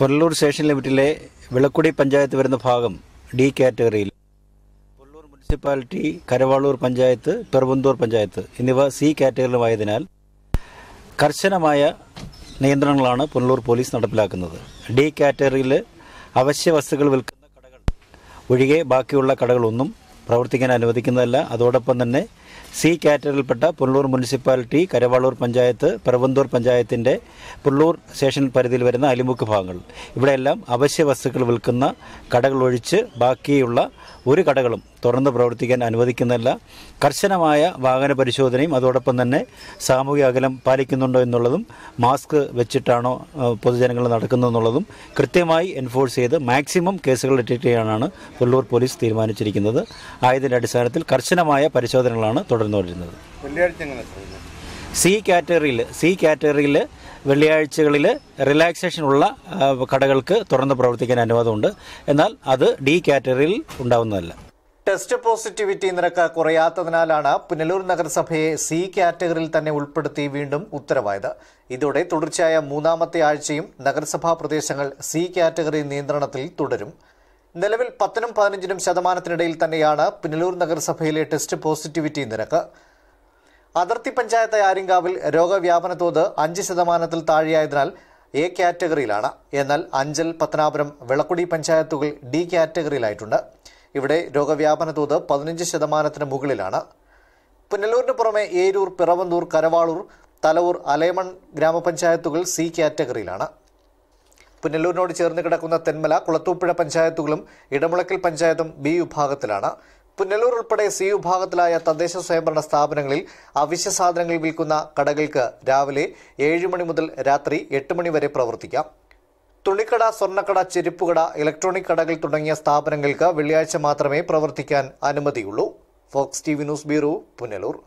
Pollur station ലിമിറ്റിലെ വിളക്കുടി പഞ്ചായത്ത് വരുന്ന ഭാഗം ഡി കാറ്റഗറിയിൽ പൊല്ലൂർ മുനിസിപ്പാലിറ്റി കരവാളൂർ പഞ്ചായത്ത് പെർവന്തൂർ പഞ്ചായത്ത് എന്നിവ സി കാറ്റഗറിയിലുമായതിനാൽ കർശനമായ നിയന്ത്രണങ്ങളാണ് പൊല്ലൂർ പോലീസ് നടപ്പിലാക്കുന്നത് ഡി കാറ്റഗറിയിൽ അവശ്യ വസ്തുക്കൾ വിൽക്കുന്ന കടകൾ ഒഴികെ ബാക്കിയുള്ള കടകളൊന്നും പ്രവർത്തിക്കാൻ അനുവദിക്കുന്നതല്ല അതോടൊപ്പം തന്നെ സി കാറ്റഗറിയിൽപ്പെട്ട പുനലൂർ മുനിസിപ്പാലിറ്റി കരവാളൂർ പഞ്ചായത്ത് പെറവന്തൂർ പഞ്ചായത്തിൻ്റെ പുനലൂർ സ്റ്റേഷൻ പരിധിയിൽ വരുന്ന അലിമുക്ക് ഭാഗങ്ങൾ ഇവിടെയെല്ലാം അവശ്യ വസ്തുക്കൾ വിൽക്കുന്ന കടകൾ ഒഴിച്ച് ബാക്കിയുള്ള ഒരു കടകളും തുറന്ന് പ്രവർത്തിക്കാൻ അനുവദിക്കുന്നില്ല കർശനമായ വാഹന പരിശോധനയും അതോടൊപ്പം തന്നെ സാമൂഹിക അകലം പാലിക്കുന്നുണ്ടോ എന്നുള്ളതും മാസ്ക് വെച്ചിട്ടാണോ പൊതുജനങ്ങൾ നടക്കുന്നതെന്നുള്ളതും കൃത്യമായി എൻഫോഴ്സ് ചെയ്ത് മാക്സിമം കേസുകൾ ഡിറ്റക്ട് ചെയ്യാനാണ് പോലീസ് തീരുമാനിച്ചിരിക്കുന്നത് ആയതിൻ്റെ അടിസ്ഥാനത്തിൽ കർശനമായ പരിശോധനകളാണ് തുടർന്നുകൊണ്ടിരുന്നത് സി കാറ്റഗറിയിൽ സി കാറ്റഗറിയിൽ വെള്ളിയാഴ്ചകളിൽ ഉള്ള കടകൾക്ക് തുറന്ന് പ്രവർത്തിക്കാൻ അനുവാദമുണ്ട് എന്നാൽ അത് ഡി കാറ്റഗറിയിൽ ഉണ്ടാവുന്നതല്ല ടെസ്റ്റ് പോസിറ്റിവിറ്റി നിരക്ക് കുറയാത്തതിനാലാണ് പുനലൂർ നഗരസഭയെ സി കാറ്റഗറിയിൽ തന്നെ ഉൾപ്പെടുത്തി വീണ്ടും ഉത്തരവായത് ഇതോടെ തുടർച്ചയായ മൂന്നാമത്തെ ആഴ്ചയും നഗരസഭാ പ്രദേശങ്ങൾ സി കാറ്റഗറി നിയന്ത്രണത്തിൽ തുടരും നിലവിൽ പത്തിനും പതിനഞ്ചിനും ശതമാനത്തിനിടയിൽ തന്നെയാണ് പുനലൂർ നഗരസഭയിലെ ടെസ്റ്റ് പോസിറ്റിവിറ്റി നിരക്ക് അതിർത്തി പഞ്ചായത്ത് ആര്യങ്കാവിൽ രോഗവ്യാപന തോത് അഞ്ച് ശതമാനത്തിൽ താഴെയായതിനാൽ എ കാറ്റഗറിയിലാണ് എന്നാൽ അഞ്ചൽ പത്തനാപുരം വിളക്കുടി പഞ്ചായത്തുകൾ ഡി കാറ്റഗറിയിലായിട്ടുണ്ട് ഇവിടെ രോഗവ്യാപന തോത് പതിനഞ്ച് ശതമാനത്തിന് മുകളിലാണ് പുനലൂരിന് പുറമെ ഏരൂർ പിറവന്തൂർ കരവാളൂർ തലവൂർ അലേമൺ ഗ്രാമപഞ്ചായത്തുകൾ സി കാറ്റഗറിയിലാണ് പുനലൂരിനോട് ചേർന്ന് കിടക്കുന്ന തെന്മല കുളത്തൂപ്പുഴ പഞ്ചായത്തുകളും ഇടമുളക്കൽ പഞ്ചായത്തും ബി വിഭാഗത്തിലാണ് പുനലൂർ ഉൾപ്പെടെ സി വിഭാഗത്തിലായ തദ്ദേശ സ്വയംഭരണ സ്ഥാപനങ്ങളിൽ അവശ്യ സാധനങ്ങൾ വിൽക്കുന്ന കടകൾക്ക് രാവിലെ ഏഴ് മണി മുതൽ രാത്രി എട്ട് മണി വരെ പ്രവർത്തിക്കാം തുണിക്കട സ്വർണ്ണക്കട ചെരുപ്പുകട ഇലക്ട്രോണിക് കടകൾ തുടങ്ങിയ സ്ഥാപനങ്ങൾക്ക് വെള്ളിയാഴ്ച മാത്രമേ പ്രവർത്തിക്കാൻ അനുമതിയുള്ളൂ Fox T V news bureau Punalur